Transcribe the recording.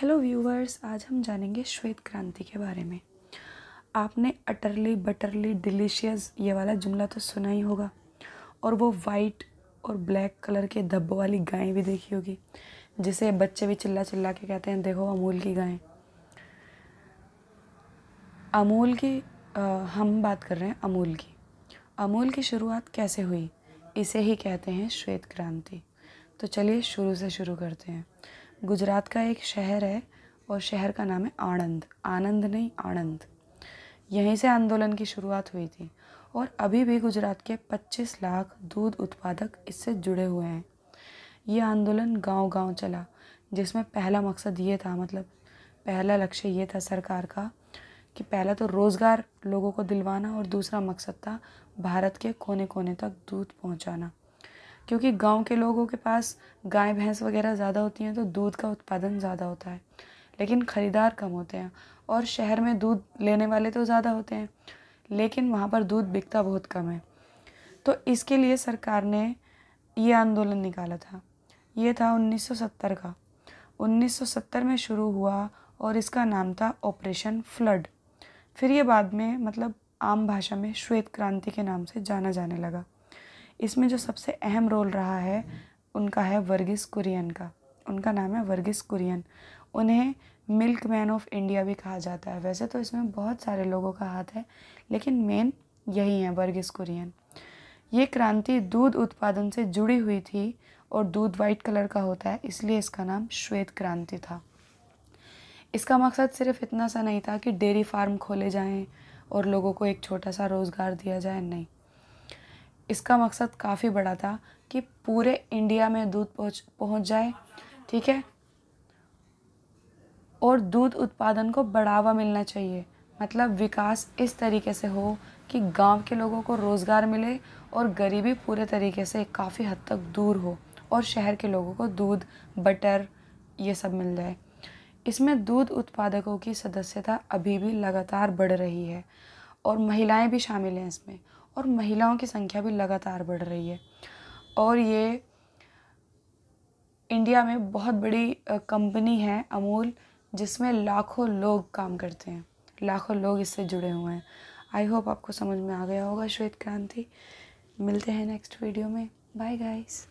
hello viewers आज हम जानेंगे श्वेत क्रांति के बारे में आपने अटरली बटरली डिलीशियस ये वाला जुमला तो सुना ही होगा और वो वाइट और ब्लैक कलर के धब्बों वाली गायें भी देखी होगी जिसे बच्चे भी चिल्ला चिल्ला के कहते हैं देखो अमूल की गायें अमूल की आ, हम बात कर रहे हैं अमूल की अमूल की शुरुआत कैसे हुई इसे ही कहते हैं श्वेत क्रांति तो चलिए शुरू से शुरू करते हैं गुजरात का एक शहर है और शहर का नाम है आणंद आनंद नहीं आणंद यहीं से आंदोलन की शुरुआत हुई थी और अभी भी गुजरात के 25 लाख दूध उत्पादक इससे जुड़े हुए हैं ये आंदोलन गांव-गांव चला जिसमें पहला मकसद ये था मतलब पहला लक्ष्य ये था सरकार का कि पहला तो रोज़गार लोगों को दिलवाना और दूसरा मकसद था भारत के कोने कोने तक दूध पहुंचाना क्योंकि गांव के लोगों के पास गाय भैंस वगैरह ज़्यादा होती हैं तो दूध का उत्पादन ज़्यादा होता है लेकिन ख़रीदार कम होते हैं और शहर में दूध लेने वाले तो ज़्यादा होते हैं लेकिन वहाँ पर दूध बिकता बहुत कम है तो इसके लिए सरकार ने ये आंदोलन निकाला था ये था 1970 का 1970 में शुरू हुआ और इसका नाम था ऑपरेशन फ्लड फिर ये बाद में मतलब आम भाषा में श्वेत क्रांति के नाम से जाना जाने लगा इसमें जो सबसे अहम रोल रहा है उनका है वर्गिस कुरियन का उनका नाम है वर्गिस कुरियन उन्हें मिल्क मैन ऑफ इंडिया भी कहा जाता है वैसे तो इसमें बहुत सारे लोगों का हाथ है लेकिन मेन यही है वर्गिस कुरियन ये क्रांति दूध उत्पादन से जुड़ी हुई थी और दूध वाइट कलर का होता है इसलिए इसका नाम श्वेत क्रांति था इसका मकसद सिर्फ इतना सा नहीं था कि डेयरी फार्म खोले जाएं और लोगों को एक छोटा सा रोज़गार दिया जाए नहीं इसका मकसद काफ़ी बड़ा था कि पूरे इंडिया में दूध पहुँच पहुँच जाए ठीक है और दूध उत्पादन को बढ़ावा मिलना चाहिए मतलब विकास इस तरीके से हो कि गांव के लोगों को रोज़गार मिले और गरीबी पूरे तरीके से काफ़ी हद तक दूर हो और शहर के लोगों को दूध बटर ये सब मिल जाए इसमें दूध उत्पादकों की सदस्यता अभी भी लगातार बढ़ रही है और महिलाएं भी शामिल हैं इसमें और महिलाओं की संख्या भी लगातार बढ़ रही है और ये इंडिया में बहुत बड़ी कंपनी है अमूल जिसमें लाखों लोग काम करते हैं लाखों लोग इससे जुड़े हुए हैं आई होप आपको समझ में आ गया होगा श्वेत क्रांति मिलते हैं नेक्स्ट वीडियो में बाय गाइस